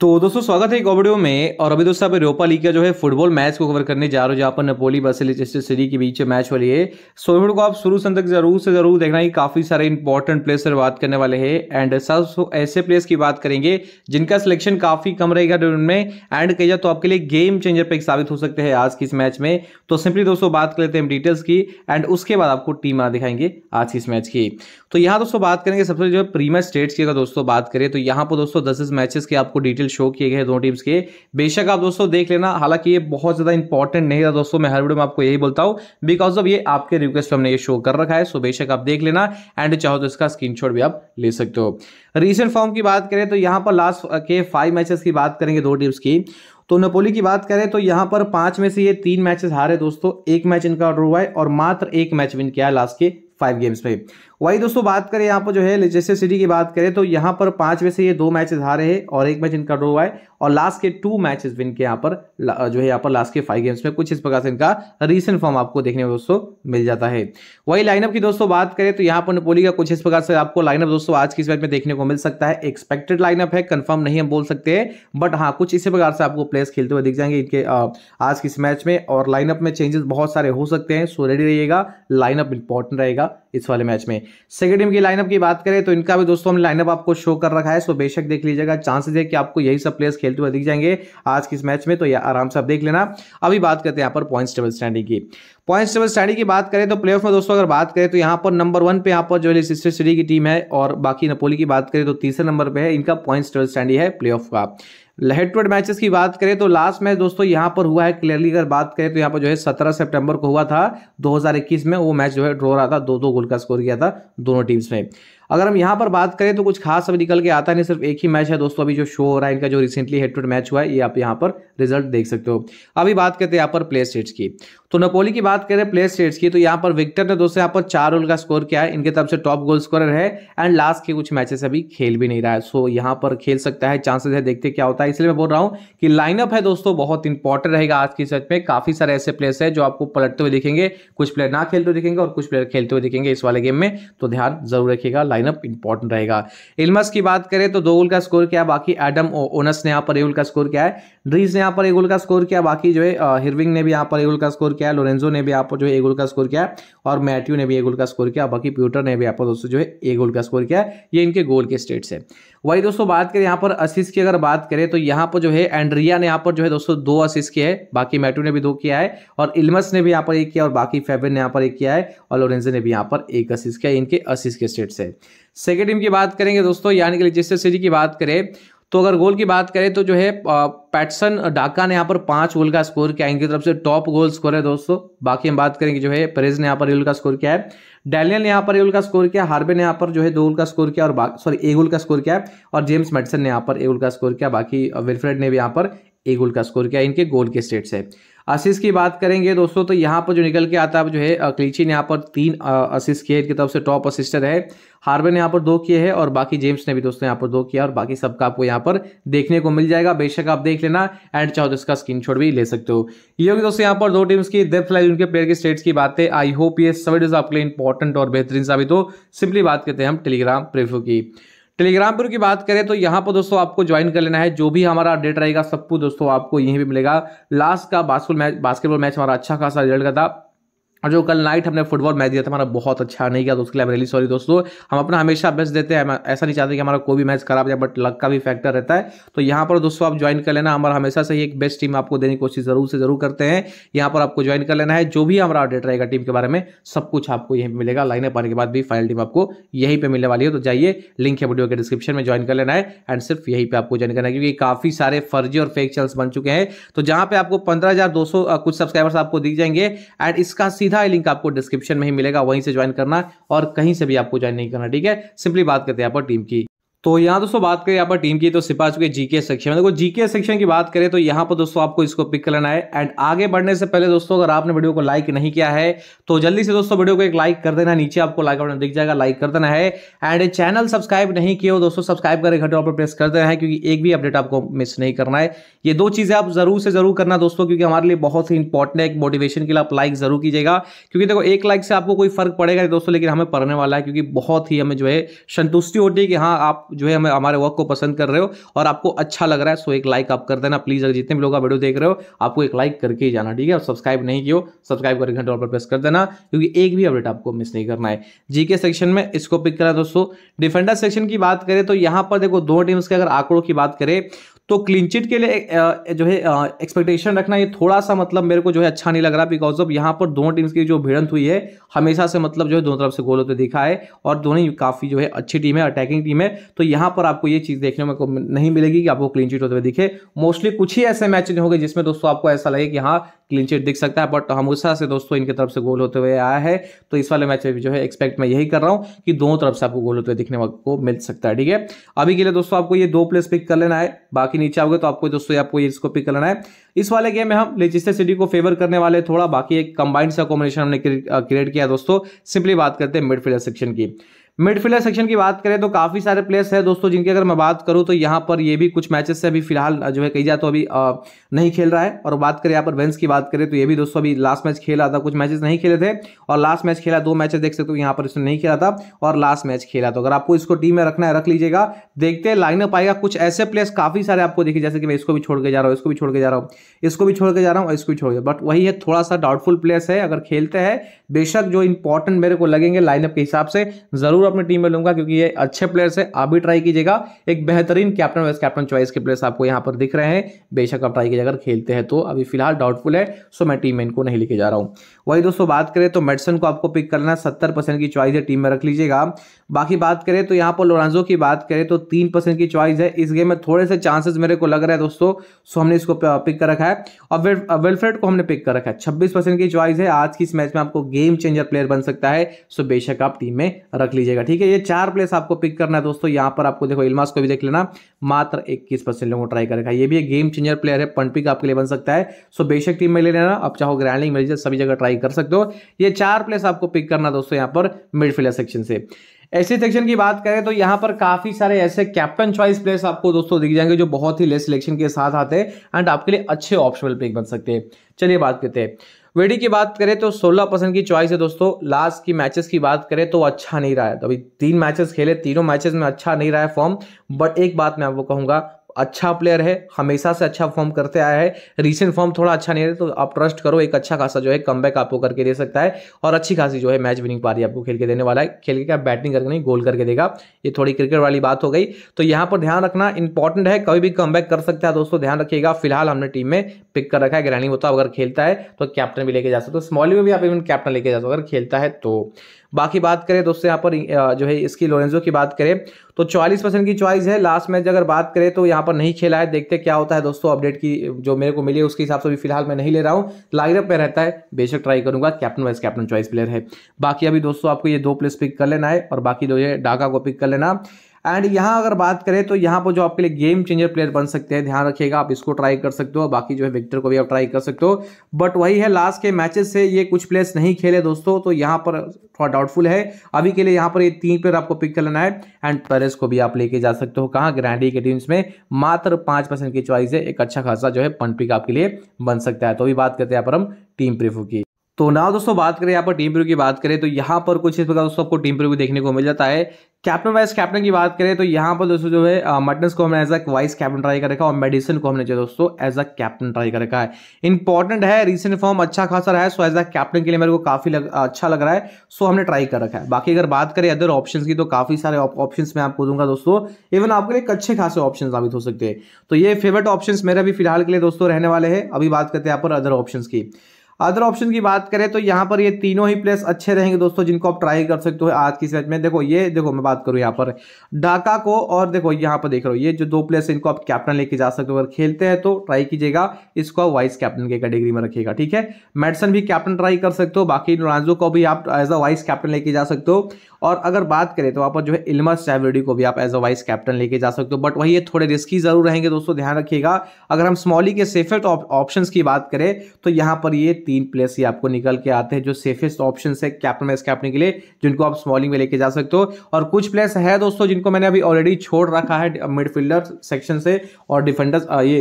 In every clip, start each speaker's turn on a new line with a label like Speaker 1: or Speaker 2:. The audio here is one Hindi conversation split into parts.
Speaker 1: तो दोस्तों स्वागत है एक ऑडियो में और अभी दोस्तों आप रोपा लीग का जो है फुटबॉल मैच को कवर करने जा रहे हो जहाँ पर नपोली बस लेचेस्टर सिटी के बीच मैच वाली है सो को आप शुरू से तक जरूर से जरूर देखना ही काफ़ी सारे इंपॉर्टेंट प्लेयर बात करने वाले हैं एंड सब ऐसे प्लेयर्स की बात करेंगे जिनका सिलेक्शन काफ़ी कम रहेगा में एंड कही जाए तो आपके लिए गेम चेंजर पर साबित हो सकते हैं आज की इस मैच में तो सिंपली दोस्तों बात कर लेते हैं डिटेल्स की एंड उसके बाद आपको टीम आ दिखाएंगे आज की इस मैच की तो यहाँ दोस्तों बात करेंगे सबसे जो प्रीमियर स्टेट्स की अगर दोस्तों बात करें तो यहाँ पर दोस्तों दस मैचेस की आपको डिटेल डिटेल शो किए गए दोनों टीम्स के बेशक आप दोस्तों देख लेना हालांकि ये बहुत ज़्यादा इंपॉर्टेंट नहीं था दोस्तों मैं हर वीडियो में आपको यही बोलता हूँ बिकॉज ऑफ ये आपके रिक्वेस्ट पर हमने ये शो कर रखा है सो बेशक आप देख लेना एंड चाहो तो इसका स्क्रीन भी आप ले सकते हो रिसेंट फॉर्म की बात करें तो यहाँ पर लास्ट के फाइव मैचेस की बात करेंगे दो टीम्स की तो नेपोली की बात करें तो यहाँ पर पांच में से ये तीन मैचेस हारे दोस्तों एक मैच इनका ड्रॉ हुआ है और मात्र एक मैच विन किया है लास्ट के फाइव गेम्स में वही दोस्तों बात करें यहाँ पर जो है लेजेस्टर सिटी की बात करें तो यहाँ पर पांच में से ये दो मैचेस हारे हैं और एक मैच इनका ड्रो हुआ है और लास्ट के टू मैचेस विन के यहाँ पर जो है यहाँ पर लास्ट के फाइव गेम्स में कुछ इस प्रकार से इनका रीसेंट फॉर्म आपको देखने में दोस्तों मिल जाता है वही लाइनअप की दोस्तों बात करें तो यहाँ पर नेपोली का कुछ इस प्रकार से आपको लाइनअप दोस्तों आज की इस मैच में देखने को मिल सकता है एक्सपेक्टेड लाइनअप है कन्फर्म नहीं हम बोल सकते हैं बट हाँ कुछ इसी प्रकार से आपको प्लेयर्स खेलते हुए दिख जाएंगे इनके आज के इस मैच में और लाइनअप में चेंजेस बहुत सारे हो सकते हैं सो रेडी रहिएगा लाइनअप इंपॉर्टेंट रहेगा इस वाले मैच में सेकेंड टीम की लाइनअप की बात करें तो इनका भी दोस्तों हमने लाइनअप आपको शो कर रखा है सो बेशक देख लीजिएगा चांसेस है कि आपको यही सब प्लेयर्स खेलते हुए दिख जाएंगे आज इस मैच में तो आराम से आप देख लेना अभी बात करते हैं यहाँ पर पॉइंट्स टेबल स्टैंडिंग की पॉइंट्स टेबल स्टैंडिंग की बात करें तो प्लेऑफ में दोस्तों अगर बात करें तो यहाँ पर नंबर वन पे यहाँ पर जो है सिस्टर सिटी की टीम है और बाकी नपोली की बात करें तो तीसरे नंबर पे है इनका पॉइंट्स टेबल स्टैंडिंग है प्लेऑफ का हेड टू हेड मैचेस की बात करें तो लास्ट मैच दोस्तों यहाँ पर हुआ है क्लियरली अगर बात करें तो यहाँ पर जो है सत्रह सितंबर को हुआ था 2021 में वो मैच जो है ड्रॉ रहा था दो दो गोल का स्कोर किया था दोनों टीम्स में अगर हम यहाँ पर बात करें तो कुछ खास अभी निकल के आता नहीं सिर्फ एक ही मैच है दोस्तों अभी जो शो हो रहा है इनका जो रिसेंटली हेड टू मैच हुआ है ये आप यहाँ पर रिजल्ट देख सकते हो अभी बात करते हैं यहाँ पर प्ले स्टेट्स की तो नपोली की बात करें प्ले स्टेट्स की तो यहाँ पर विक्टर ने दोस्तों यहाँ पर चार रोल का स्कोर किया है इनके तरफ से टॉप गोल स्कोर है एंड लास्ट के कुछ मैचेस अभी खेल भी नहीं रहा है सो यहाँ पर खेल सकता है चांसेस है देखते क्या होता है इसलिए मैं बोल रहा हूँ कि लाइनअप है दोस्तों बहुत इंपॉर्टेंट रहेगा आज की सच में काफी सारे ऐसे प्लेयर्स है जो आपको पलटते हुए दिखेंगे कुछ प्लेयर ना खेलते हुए दिखेंगे और कुछ प्लेयर खेलते हुए दिखेंगे इस वाले गेम में तो ध्यान जरूर रखिएगा लाइन लाइनअप इंपॉर्टेंट रहेगा इलमस की बात करें तो दो गोल का स्कोर क्या है बाकी एडम ओनस ने यहाँ पर एल का स्कोर क्या है ड्रीज ने यहाँ पर एक गोल का स्कोर किया बाकी जो है हिरविंग ने भी यहाँ पर एक गोल का स्कोर किया लोरेंजो ने भी यहाँ पर जो है एक गोल का स्कोर किया और मैथ्यू ने भी एक गोल का स्कोर किया बाकी प्यूटर ने भी यहाँ पर दोस्तों जो है एक गोल का स्कोर किया ये इनके गोल के स्टेट्स है वही दोस्तों बात करें यहाँ पर असिस की अगर बात करें तो यहाँ पर जो है एंड्रिया ने यहाँ पर जो है दोस्तों दो असिस किए हैं बाकी मैट्यू ने भी दो किया है और इलमस ने भी यहाँ पर एक किया और बाकी फेबिन ने यहाँ पर एक किया है और लोरेंजो ने भी यहाँ पर एक असिस किया इनके असिस के स्टेट्स है सेकेंड टीम की बात करेंगे दोस्तों यानी कि लेजिस्टर सिटी की बात करें तो अगर गोल की बात करें तो जो है पैटसन डाका ने यहाँ पर पांच गोल का स्कोर किया इनकी तरफ से टॉप गोल स्कोर है दोस्तों बाकी हम बात करेंगे जो है परेज ने यहाँ पर गोल का स्कोर किया है डैलियन ने यहाँ पर गोल का स्कोर किया हार्बे ने यहाँ पर जो है दो गोल का स्कोर किया और सॉरी ए गोल का स्कोर किया और जेम्स मेडसन ने यहाँ पर ए गोल का स्कोर किया बाकी विलफ्रेड ने भी यहाँ पर ए गोल का स्कोर किया इनके गोल के स्टेट्स है असिस की बात करेंगे दोस्तों तो यहाँ पर जो निकल के आता है जो है क्लीची ने यहाँ पर तीन असिस किए इनकी तरफ से टॉप असिस्टर है हार्वे ने यहाँ पर दो किए हैं और बाकी जेम्स ने भी दोस्तों यहाँ पर दो किया और बाकी सबका आपको यहाँ पर देखने को मिल जाएगा बेशक आप देख लेना एंड चाहो तो इसका स्क्रीन भी ले सकते हो ये होगी दोस्तों यहाँ पर दो टीम्स की डेप्थ लाइज उनके प्लेयर की स्टेट्स की बात है आई होप ये सब आपके लिए इंपॉर्टेंट और बेहतरीन साबित हो सिंपली बात करते हैं हम टेलीग्राम प्रेफ्यू की टेलीग्राम पर की बात करें तो यहाँ पर दोस्तों आपको ज्वाइन कर लेना है जो भी हमारा अपडेट रहेगा सब कुछ दोस्तों आपको यहीं भी मिलेगा लास्ट का बास्केटबॉल मैच बास्केटबॉल मैच हमारा अच्छा खासा रिजल्ट का था और जो कल नाइट हमने फुटबॉल मैच दिया था हमारा बहुत अच्छा नहीं गया तो उसके लिए रियली सॉरी दोस्तों हम अपना हमेशा बेस्ट देते हैं ऐसा नहीं चाहते कि हमारा कोई भी मैच खराब जाए बट लक का भी फैक्टर रहता है तो यहाँ पर दोस्तों आप ज्वाइन कर लेना हमारा हमेशा से ही एक बेस्ट टीम आपको देने की कोशिश जरूर से जरूर करते हैं यहाँ पर आपको ज्वाइन कर लेना है जो भी हमारा अपडेट रहेगा टीम के बारे में सब कुछ आपको यहीं पर मिलेगा लाइन पाने के बाद भी फाइनल टीम आपको यहीं पर मिलने वाली है तो जाइए लिंक है वीडियो के डिस्क्रिप्शन में ज्वाइन कर लेना है एंड सिर्फ यहीं पर आपको ज्वाइन करना है क्योंकि काफी सारे फर्जी और फेक चैनल्स बन चुके हैं तो जहाँ पर आपको पंद्रह कुछ सब्सक्राइबर्स आपको दिख जाएंगे एंड इसका सीधा सीधा ही लिंक आपको डिस्क्रिप्शन में ही मिलेगा वहीं से ज्वाइन करना और कहीं से भी आपको ज्वाइन नहीं करना ठीक है सिंपली बात करते हैं आप टीम की तो यहाँ दोस्तों बात करें यहाँ पर टीम की तो सिपा चुके जीके सेक्शन में देखो जीके सेक्शन की बात करें तो यहाँ पर दोस्तों आपको इसको पिक करना है एंड आगे बढ़ने से पहले दोस्तों अगर आपने वीडियो को लाइक नहीं किया है तो जल्दी से दोस्तों वीडियो को एक लाइक कर देना नीचे आपको लाइक बटन दिख जाएगा लाइक कर देना है एंड चैनल सब्सक्राइब नहीं किया हो दोस्तों सब्सक्राइब करें घटे पर प्रेस कर देना है क्योंकि एक भी अपडेट आपको मिस नहीं करना है ये दो चीज़ें आप जरूर से जरूर करना दोस्तों क्योंकि हमारे लिए बहुत ही इंपॉर्टेंट है एक मोटिवेशन के लिए आप लाइक जरूर कीजिएगा क्योंकि देखो एक लाइक से आपको कोई फर्क पड़ेगा दोस्तों लेकिन हमें पढ़ने वाला है क्योंकि बहुत ही हमें जो है संतुष्टि होती है कि हाँ आप जो है हमें हमारे वर्क को पसंद कर रहे हो और आपको अच्छा लग रहा है सो एक लाइक आप कर देना प्लीज़ अगर जितने भी लोग आप वीडियो देख रहे हो आपको एक लाइक करके ही जाना ठीक है और सब्सक्राइब नहीं किया सब्सक्राइब करके घंटे पर प्रेस कर देना क्योंकि एक भी अपडेट आपको मिस नहीं करना है जीके सेक्शन में इसको पिक करा दोस्तों डिफेंडर सेक्शन की बात करें तो यहाँ पर देखो दो टीम्स के अगर आंकड़ों की बात करें तो क्लीन चिट के लिए जो है एक्सपेक्टेशन रखना ये थोड़ा सा मतलब मेरे को जो है अच्छा नहीं लग रहा बिकॉज ऑफ यहाँ पर दोनों टीम्स की जो भिड़ंत हुई है हमेशा से मतलब जो है दोनों तरफ से गोल होते दिखा है और दोनों ही काफ़ी जो है अच्छी टीम है अटैकिंग टीम है तो यहाँ पर आपको ये चीज़ देखने में नहीं मिलेगी कि आपको क्लीन चिट होते हुए दिखे मोस्टली कुछ ही ऐसे मैच होंगे जिसमें दोस्तों आपको ऐसा लगे कि हाँ क्लीन चिट दिख सकता है बट हमेशा से दोस्तों इनके तरफ से गोल होते हुए आया है तो इस वाले मैच में जो है एक्सपेक्ट मैं यही कर रहा हूँ कि दोनों तरफ से आपको गोल होते हुए दिखने को मिल सकता है ठीक है अभी के लिए दोस्तों आपको ये दो प्लेस पिक कर लेना है बाकी नीचे आओगे तो आपको दोस्तों आपको ये इसको पिक करना है इस वाले गेम में हम लेजिस्टर सिटी को फेवर करने वाले थोड़ा बाकी एक कंबाइंड सा कॉम्बिनेशन हमने क्रिएट किया दोस्तों सिंपली बात करते हैं मिडफील्डर सेक्शन की मिडफील्डर सेक्शन की बात करें तो काफ़ी सारे प्लेयर्स हैं दोस्तों जिनकी अगर मैं बात करूं तो यहाँ पर ये भी कुछ मैचेस से अभी फिलहाल जो है कही जाए तो अभी आ, नहीं खेल रहा है और बात करें यहाँ पर वेंस की बात करें तो ये भी दोस्तों अभी लास्ट मैच खेला था कुछ मैचेस नहीं खेले थे और लास्ट मैच खेला दो मैचेस देख सकते हो यहाँ पर इसने नहीं खेला था और लास्ट मैच खेला तो अगर आपको इसको टीम में रखना है रख लीजिएगा देखते हैं लाइनअप आएगा कुछ ऐसे प्लेयर्स काफ़ी सारे आपको देखिए जैसे कि मैं इसको भी छोड़ के जा रहा हूँ इसको भी छोड़ के जा रहा हूँ इसको भी छोड़ के जा रहा हूँ इसको भी छोड़ के बट वही है थोड़ा सा डाउटफुल प्लेयर्स है अगर खेलते हैं बेशक जो इंपॉर्टेंट मेरे को लगेंगे लाइनअप के हिसाब से जरूर अपनी टीम में लूंगा क्योंकि ये अच्छे प्लेयर्स है आप भी ट्राई कीजिएगा एक बेहतरीन कैप्टन वाइस कैप्टन चॉइस के प्लेयर्स आपको यहाँ पर दिख रहे हैं बेशक आप ट्राई कीजिए अगर खेलते हैं तो अभी फिलहाल डाउटफुल है सो मैं टीम में इनको नहीं लेके जा रहा हूँ वही दोस्तों बात करें तो मेडिसन को आपको पिक करना है सत्तर की चॉइस है टीम में रख लीजिएगा बाकी बात करें तो यहाँ पर लोरेंजो की बात करें तो तीन परसेंट की चॉइस है इस गेम में थोड़े से चांसेस मेरे को लग रहा है दोस्तों सो हमने इसको पिक कर रखा है और वेलफ्रेड को हमने पिक कर रखा है छब्बीस परसेंट की चॉइस है आज की इस मैच में आपको गेम चेंजर प्लेयर बन सकता है सो बेशक आप टीम में रख लीजिएगा ठीक है ये चार प्लेयर्स आपको पिक करना है दोस्तों यहाँ पर आपको देखो इलमास को भी देख लेना मात्र इक्कीस परसेंट लोगों को ट्राई कर रखा है ये भी एक गेम चेंजर प्लेयर है पनपिक आपके लिए बन सकता है सो बेशक टीम में ले लेना आप चाहो ग्रैंडिंग मैनेजर सभी जगह ट्राई कर सकते हो ये चार प्लेयर्स आपको पिक करना दोस्तों यहाँ पर मिडफील्डर सेक्शन से ऐसे सेक्शन की बात करें तो यहाँ पर काफी सारे ऐसे कैप्टन चॉइस प्लेयर्स आपको दोस्तों दिख जाएंगे जो बहुत ही लेस सिलेक्शन के साथ आते हैं एंड आपके लिए अच्छे ऑप्शनल प्लेयर बन सकते हैं चलिए बात करते हैं वेडी की बात करें तो 16 परसेंट की चॉइस है दोस्तों लास्ट की मैचेस की बात करें तो अच्छा नहीं रहा है तो अभी तीन मैचेस खेले तीनों मैचेस में अच्छा नहीं रहा है फॉर्म बट एक बात मैं आपको कहूंगा अच्छा प्लेयर है हमेशा से अच्छा फॉर्म करते आया है रिसेंट फॉर्म थोड़ा अच्छा नहीं है तो आप ट्रस्ट करो एक अच्छा खासा जो है कम बैक आपको करके दे सकता है और अच्छी खासी जो है मैच विनिंग पारी आपको खेल के देने वाला है खेल के क्या बैटिंग करके नहीं गोल करके देगा ये थोड़ी क्रिकेट वाली बात हो गई तो यहाँ पर ध्यान रखना इंपॉर्टेंट है कभी भी कम कर सकता है दोस्तों ध्यान रखिएगा फिलहाल हमने टीम में पिक कर रखा है ग्रहणी होता अगर खेलता है तो कैप्टन भी लेके जा सकते हो स्मॉलिंग में भी आप इवन कैप्टन लेके जा सकते हो अगर खेलता है तो बाकी बात करें दोस्तों यहाँ पर जो है इसकी लोरेंजो की बात करें तो 40 परसेंट की चॉइस है लास्ट मैच अगर बात करें तो यहाँ पर नहीं खेला है देखते क्या होता है दोस्तों अपडेट की जो मेरे को मिली है उसके हिसाब से भी फिलहाल मैं नहीं ले रहा हूँ लाइनअप में रहता है बेशक ट्राई करूंगा captain vice captain choice player है बाकी अभी दोस्तों आपको ये दो प्लेस पिक कर लेना है और बाकी जो है डाका को पिक कर लेना एंड यहाँ अगर बात करें तो यहाँ पर जो आपके लिए गेम चेंजर प्लेयर बन सकते हैं ध्यान रखिएगा आप इसको ट्राई कर सकते हो बाकी जो है विक्टर को भी आप ट्राई कर सकते हो बट वही है लास्ट के मैचेस से ये कुछ प्लेयर्स नहीं खेले दोस्तों तो यहाँ पर थोड़ा डाउटफुल है अभी के लिए यहाँ पर ये तीन प्लेयर आपको पिक कर लेना है एंड पेरिस को भी आप लेके जा सकते हो कहाँ ग्रैंडी के टीम्स में मात्र पाँच परसेंट की चॉइस है एक अच्छा खासा जो है पन पिक आपके लिए बन सकता है तो भी बात करते हैं यहाँ पर हम टीम प्रिफू की तो ना दोस्तों बात करें यहाँ पर टीम प्रव्यू की बात करें तो यहाँ पर कुछ इस प्रकार दोस्तों आपको टीम प्रू देखने को मिल जाता है कैप्टन वाइस कैप्टन की बात करें तो यहाँ पर दोस्तों जो है मटनस को हमने as a vice captain try कर रखा और मेडिसिन को हमने जो दोस्तों एज अ कैप्टन ट्राई कर रखा है इंपॉर्टेंट है रिसेंट फॉर्म अच्छा खासा रहा है सो एज अ कैप्टन के लिए मेरे को काफी लग, अच्छा लग रहा है सो हमने ट्राई कर रखा है बाकी अगर बात करें अदर ऑप्शन की तो काफी सारे ऑप्शन मैं आपको दूंगा दोस्तों इवन आपके लिए अच्छे खासे ऑप्शन साबित हो सकते हैं तो ये फेवरेट ऑप्शन मेरे भी फिलहाल के लिए दोस्तों रहने वाले हैं अभी बात करते हैं यहाँ पर अदर ऑप्शन की अदर ऑप्शन की बात करें तो यहाँ पर ये तीनों ही प्लेस अच्छे रहेंगे दोस्तों जिनको आप ट्राई कर सकते हो आज की सीरीज में देखो ये देखो मैं बात करूँ यहाँ पर ढाका को और देखो यहाँ पर देख रहे हो ये जो दो प्लेस इनको आप कैप्टन लेके जा सकते हो अगर खेलते हैं तो ट्राई कीजिएगा इसको आप वाइस कैप्टन के कैटेगरी में रखिएगा ठीक है मेडसन भी कैप्टन ट्राई कर सकते हो बाकी रोनाल्डो को भी आप एज अ वाइस कैप्टन लेके जा सकते हो और अगर बात करें तो वहाँ पर जो है इलमस सैवरेडी को भी आप एज अ वाइस कैप्टन लेके जा सकते हो बट वही थोड़े रिस्की जरूर रहेंगे दोस्तों ध्यान रखिएगा अगर हम स्मॉली के सेफेस्ट ऑप्शन की बात करें तो यहाँ पर ये तीन प्लेयर्स ही आपको निकल के आते हैं जो सेफेस्ट ऑप्शन है कैप्टन मैच कैप्टन के लिए जिनको आप स्मॉलिंग में लेके जा सकते हो और कुछ प्लेयर्स है दोस्तों जिनको मैंने अभी ऑलरेडी छोड़ रखा है मिडफील्डर सेक्शन से और डिफेंडर्स ये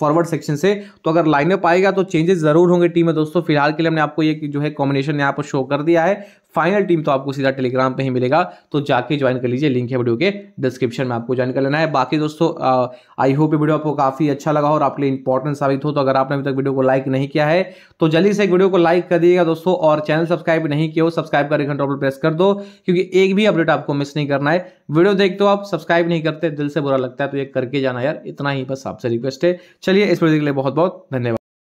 Speaker 1: फॉरवर्ड सेक्शन से तो अगर लाइनअप आएगा तो चेंजेस जरूर होंगे टीम में दोस्तों फिलहाल के लिए हमने आपको ये जो है कॉम्बिनेशन यहाँ पर शो कर दिया है फाइनल टीम तो आपको सीधा टेलीग्राम पे ही मिलेगा तो जाके ज्वाइन कर लीजिए लिंक है वीडियो के डिस्क्रिप्शन में आपको ज्वाइन कर लेना है बाकी दोस्तों आई होप ये वीडियो आपको काफ़ी अच्छा लगा और आपके लिए इंपॉर्टेंट साबित हो तो अगर आपने अभी तक वीडियो को लाइक नहीं किया है तो जल्दी से वीडियो को लाइक कर दिएगा दोस्तों और चैनल सब्सक्राइब नहीं किया हो सब्सक्राइब का घंटा पर प्रेस कर दो क्योंकि एक भी अपडेट आपको मिस नहीं करना है वीडियो देखते हो आप सब्सक्राइब नहीं करते दिल से बुरा लगता है तो ये करके जाना यार इतना ही बस आपसे रिक्वेस्ट है चलिए इस वीडियो के लिए बहुत बहुत धन्यवाद